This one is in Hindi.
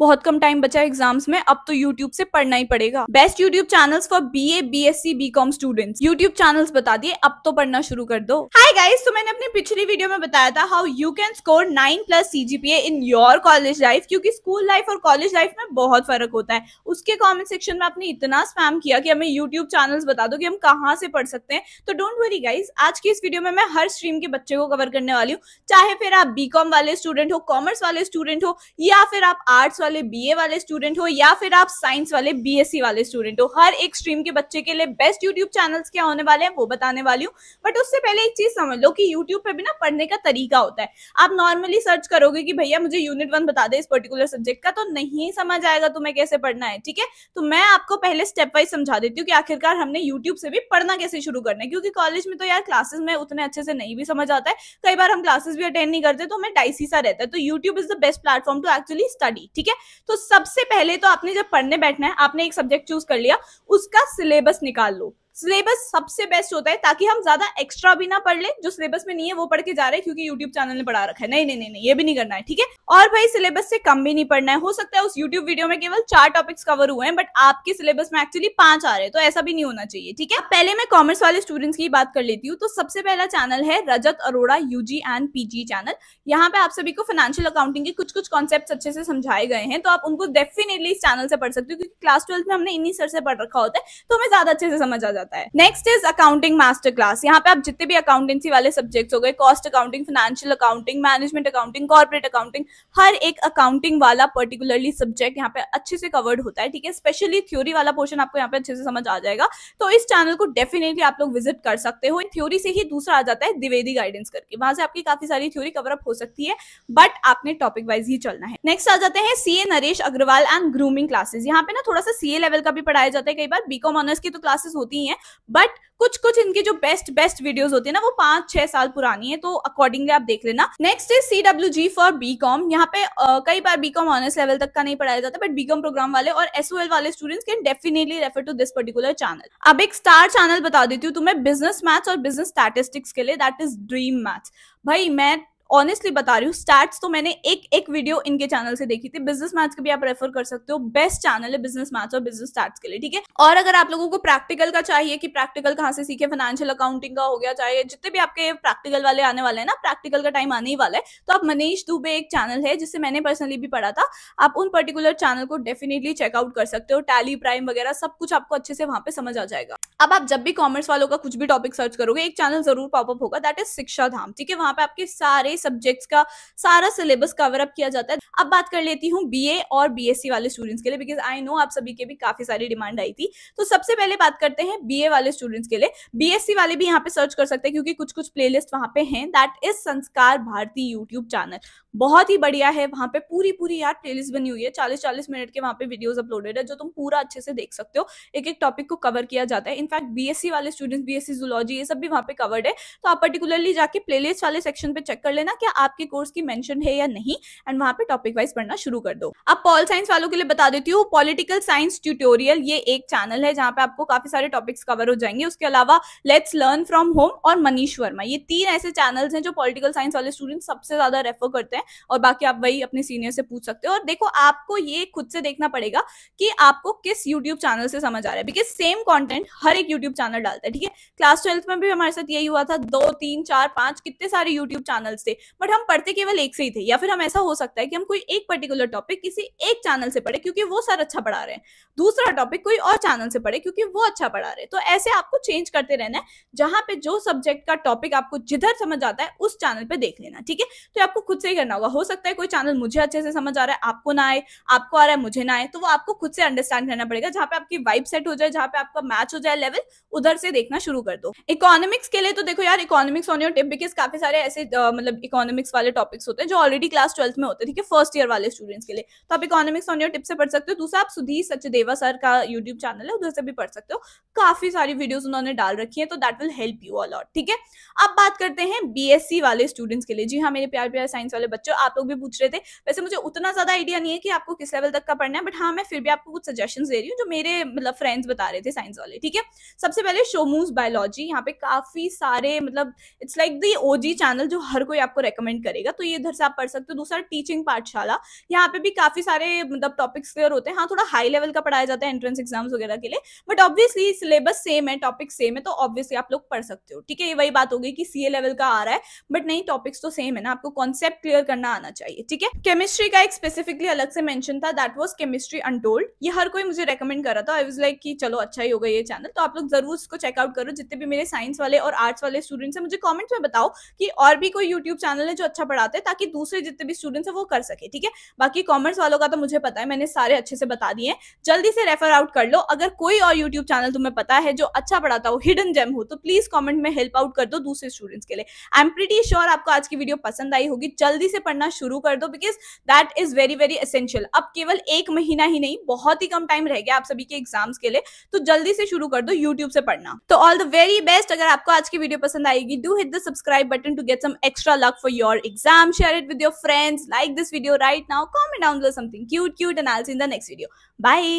बहुत कम टाइम बचा है एग्जाम्स में अब तो यूट्यूब से पढ़ना ही पड़ेगा best YouTube channels for B A B S C B com student YouTube channel बता दिए अब तो पढ़ना शुरू कर दो हाई गाइज तो मैंने अपनी पिछली वीडियो में बताया था how you can score nine plus C G P A in your college life क्योंकि स्कूल लाइफ और कॉलेज लाइफ में बहुत फर्क होता है उसके कॉमेंट सेक्शन में आपने इतना स्पैम किया कि हमें यूट्यूब चैनल बता दो कि हम कहाँ से पढ़ सकते हैं तो डोंट वरी गाइज आज की इस वीडियो में मैं हर स्ट्रीम के बच्चे को कवर करने वाली हूँ चाहे फिर आप बी कॉम वाले स्टूडेंट हो कॉमर्स वाले स्टूडेंट हो या फिर आप आर्ट्स वाले वाले बीए वाले स्टूडेंट हो या फिर आप साइंस वाले बीएससी वाले स्टूडेंट हो हर एक स्ट्रीम के बच्चे के लिए बेस्ट यूट्यूब चैनल्स क्या होने वाले हैं वो बताने वाली हूँ बट उससे पहले एक चीज समझ लो कि यूट्यूब पे भी ना पढ़ने का तरीका होता है आप नॉर्मली सर्च करोगे कि भैया मुझे यूनिट वन बता दे इस पर्टिकुलर सब्जेक्ट का तो नहीं समझ आएगा तुम्हें कैसे पढ़ना है ठीक है तो मैं आपको पहले स्टेप वाइज समझा देती हूँ कि आखिरकार हमने यूट्यूब से भी पढ़ना कैसे शुरू करना है क्योंकि कॉलेज में तो यार क्लासेस में उतने अच्छे से नहीं भी समझ आता है कई बार हम क्लासेस भी अटेंड नहीं करते तो हमें डाइसी सा रहता है तो YouTube is the best platform to actually study ठीक है तो सबसे पहले तो आपने जब पढ़ने बैठना है आपने एक सब्जेक्ट चूज कर लिया उसका सिलेबस निकाल लो सिलेबस सबसे बेस्ट होता है ताकि हम ज्यादा एक्स्ट्रा भी ना पढ़ ले जो सिलेबस में नहीं है वो पढ़ के जा रहे हैं क्योंकि यूट्यूब चैनल ने पढ़ा रखा है नहीं नहीं नहीं ये भी नहीं करना है ठीक है और भाई सिलेबस से कम भी नहीं पढ़ना है हो सकता है उस यूट्यूब वीडियो में केवल चार टॉपिक्स कवर हुए हैं बट आपके सिलेबस में एक्चुअली पांच आ रहे हैं तो ऐसा भी नहीं होना चाहिए ठीक है पहले मैं कॉमर्स वाले स्टूडेंट्स की बात कर लेती हूँ तो सबसे पहला चैनल है Rajat Arora UG and PG channel यहाँ पे आप सभी को फाइनेंशियल अकाउंटिंग के कुछ कुछ कॉन्सेप्ट अच्छे से समझाए गए हैं तो आप उनको डेफिनेटली इस चैनल से पढ़ सकते हो क्योंकि क्लास ट्वेल्थ में हमने इन्हीं सर से पढ़ रखा होता है तो हमें ज्यादा अच्छे से समझ आ जाता है जाता है next is accounting master class यहाँ पे आप जितने भी अकाउंटेंसी वाले सब्जेक्ट हो गए cost accounting financial accounting management accounting corporate accounting हर एक अकाउंटिंग वाला पर्टिकुलरली सब्जेक्ट यहाँ पे अच्छे से कवर्ड होता है ठीक है स्पेशली थ्योरी वाला पोर्शन आपको यहाँ पे अच्छे से समझ आ जाएगा तो इस चैनल को डेफिनेटली आप लोग विजिट कर सकते हो थ्योरी से ही दूसरा आ जाता है द्विवेदी गाइडेंस करके वहां से आपकी काफी सारी थ्योरी कवरअप हो सकती है बट आपने टॉपिक वाइज ही चलना है नेक्स्ट आ जाते हैं CA Naresh Agarwal and grooming classes यहाँ पे ना थोड़ा सा सीए लेवल का भी पढ़ाया जाता है कई बार बीकॉम ऑनर्स की तो क्लासेस होती है हैं बट कुछ कुछ इनके जो बेस्ट बेस्ट वीडियोस होते हैं ना वो पांच छह साल पुरानी है तो अकॉर्डिंगली आप देख लेना next is C W G for B com यहाँ पे आ, कई बार बी कॉम ऑनर्स लेवल तक का नहीं पढ़ाया जाता बट बी कॉम प्रोग्राम वाले और एसओ एल वाले students can definitely refer to this particular channel अब एक स्टार चैनल बता देती हूँ तुम्हें बिजनेस मैथ्स और बिजनेस स्टैटिस्टिक्स के लिए दैट इज ड्रीम मैथ्स भाई मैं ऑनेस्टली बता रही हूँ स्टार्ट तो मैंने एक एक वीडियो इनके चैनल से देखी थी बिजनेस मैथ्स का भी आप रेफर कर सकते हो बेस्ट चैनल है बिजनेस मैथ्स और बिजनेस स्टार्ट के लिए ठीक है और अगर आप लोगों को प्रैक्टिकल का चाहिए कि प्रैक्टिकल कहाँ से सीखे फाइनेंशियल अकाउंटिंग का हो गया चाहिए जितने भी आपके प्रैक्टिकल वाले आने वाले हैं ना प्रैक्टिकल का टाइम आने ही वाला है तो आप मनीष दुबे एक चैनल है जिससे मैंने पर्सनली भी पढ़ा था आप उन पर्टिकुलर चैनल को डेफिनेटली चेकआउट कर सकते हो टैली प्राइम वगैरह सब कुछ आपको अच्छे से वहां पे समझ आ जाएगा अब आप जब भी कॉमर्स वालों का कुछ भी टॉपिक सर्च करोगे एक चैनल जरूर पॉपअप होगा दैट इज शिक्षा धाम ठीक है वहां पे आपके सारे सब्जेक्ट्स का सारा सिलेबस कवर अप किया जाता है अब बात कर लेती हूँ बीए और बीएससी वाले स्टूडेंट्स के लिए बिकॉज आई नो आप सभी के भी काफी सारी डिमांड आई थी तो सबसे पहले बात करते हैं बी वाले स्टूडेंट्स के लिए बी वाले भी यहाँ पे सर्च कर सकते हैं क्योंकि कुछ कुछ प्लेलिस्ट वहां पे हैं दैट इज संस्कार भारती यूट्यूब चैनल बहुत ही बढ़िया है वहां पे पूरी पूरी यार प्लेलिस्ट बनी हुई है चालीस चालीस मिनट के वहां पे वीडियोस अपलोडेड है जो तुम पूरा अच्छे से देख सकते हो एक एक टॉपिक को कवर किया जाता है इनफैक्ट बीएससी वाले स्टूडेंट्स बीएससी जूलॉजी ये सब भी वहाँ पे कवर्ड है तो आप पर्टिकुलरली जाके प्लेलिस्ट वाले सेक्शन पे चेक कर लेना क्या आपके कोर्स की मैंशन है या नहीं एंड वहां पर टॉपिक वाइज पढ़ना शुरू कर दो अब पॉल साइंस वालों के लिए बता देती हूँ पॉलिटिकल साइंस ट्यूटोरियल ये एक चैनल है जहाँ पे आपको काफी सारे टॉपिक्स कवर हो जाएंगे उसके अलावा लेट्स लर्न फ्रॉम होम और मनीष वर्मा ये तीन ऐसे चैनल्स हैं जो पॉलिटिकल साइंस वाले स्टूडेंट सबसे ज्यादा रेफर करते हैं हैं और बाकी आप वही अपने सीनियर से पूछ सकते हो और देखो आपको ये खुद से देखना पड़ेगा कि आपको किस यूट्यूब चैनल से समझ आ रहा है बिकॉज सेम कॉन्टेंट हर एक यूट्यूब चैनल डालता है ठीक है क्लास ट्वेल्थ में भी हमारे साथ यही हुआ था दो तीन चार पांच कितने सारे यूट्यूब चैनल्स थे बट हम पढ़ते केवल एक से ही थे या फिर हम ऐसा हो सकता है कि हम कोई एक पर्टिकुलर टॉपिक किसी एक चैनल से पढ़े क्योंकि वो सर अच्छा पढ़ा रहे हैं दूसरा टॉपिक कोई और चैनल से पढ़े क्योंकि वो अच्छा पढ़ा रहे हैं तो ऐसे आपको चेंज करते रहना है जहां पे जो सब्जेक्ट का टॉपिक आपको जिधर समझ आता है उस चैनल पे देख लेना ठीक है तो आपको खुद से ही करना करना होगा हो सकता है कोई चैनल मुझे अच्छे से समझ आ रहा है आपको ना आए आपको आ रहा है मुझे ना आए तो वो आपको खुद से अंडरस्टैंड करना पड़ेगा जहां पे आपकी वाइब सेट हो जाए जहां पे आपका मैच हो जाए लेवल उधर से देखना शुरू कर दो इकोनॉमिक्स के लिए तो देखो यार economics on your tip because काफी सारे ऐसे मतलब इकोनॉमिक्स वाले टॉपिक्स होते हैं जो ऑलरेडी क्लास ट्वेल्थ में होते हैं ठीक है फर्स्ट ईयर वाले स्टूडेंट्स के लिए तो आप इकोनॉमिक्स ऑन योर टिप से पढ़ सकते हो दूसरा आप सुधीर सचदेवा सर का यूट्यूब चैनल है उधर से भी पढ़ सकते हो काफी सारी वीडियोस उन्होंने डाल रखी है तो that will help you all a lot ठीक है अब बात करते हैं बी वाले स्टूडेंट्स के लिए जी हाँ मेरे प्यार प्यार साइंस वाले बच्चों आप लोग भी पूछ रहे थे वैसे मुझे उतना ज्यादा आइडिया नहीं है कि आपको किस लेवल तक का पढ़ना है बट हाँ मैं फिर भी आपको कुछ सजेशन दे रही हूँ जो मेरे मतलब फ्रेंड्स बता रहे थे साइंस वाले ठीक है सबसे पहले शोमूज बायोलॉजी यहाँ पे काफी सारे मतलब it's like the OG channel जो हर कोई आपको रेकमेंड करेगा तो ये इधर से आप पढ़ सकते हो दूसरा टीचिंग पाठशाला यहाँ पे भी काफी सारे मतलब टॉपिक्स क्लियर होते हैं हाँ थोड़ा हाई लेवल का पढ़ाया जाता है एंट्रेंस एग्जाम्स वगैरह के लिए बट ऑब्वियसली सिलेबस सेम है टॉपिक सेम है तो ऑब्वियसली आप लोग पढ़ सकते हो ठीक है ये वही बात होगी कि सीए लेवल का आ रहा है बट नहीं टॉपिक्स तो सेम है ना आपको कॉन्सेप्ट क्लियर करना आना चाहिए ठीक है केमिस्ट्री का एक स्पेसिफिकली अलग से मेंशन था दैट वाज केमिस्ट्री अनटोल्ड ये हर कोई मुझे रेकमेंड कर रहा था आई वाज लाइक कि चलो अच्छा ही होगा ये चैनल तो आप लोग जरूर इसको चेकआउट करो जितने भी मेरे साइंस वाले और आर्ट्स वाले स्टूडेंट्स है मुझे कॉमेंट्स में बताओ कि और भी कोई यूट्यूब चैनल है जो अच्छा पढ़ाते हैं ताकि दूसरे जितने भी स्टूडेंट्स है वो कर सके ठीक है बाकी कॉमर्स वालों का तो मुझे पता है मैंने सारे अच्छे से बता दिए जल्दी से रेफर आउट कर लो अगर कोई और यूट्यूब चैनल तुम्हें पता है जो अच्छा पढ़ाता हो हिडन जेम हो तो प्लीज कॉमेंट में हेल्प आउट कर दो दूसरे स्टूडेंट्स के लिए आई एम प्रीटी श्योर आपको आज की वीडियो पसंद आई होगी जल्दी से पढ़ना शुरू कर दो because that is very very essential अब केवल एक महीना ही नहीं बहुत ही कम टाइम रह गया आप सभी के एग्जाम्स के लिए तो जल्दी से शुरू कर दो यूट्यूब से पढ़ना तो ऑल द वेरी बेस्ट अगर आपको आज की वीडियो पसंद आएगी do hit the subscribe button to get some extra luck for your exam share it with your friends like this video right now comment down something cute cute and I'll see in the next video bye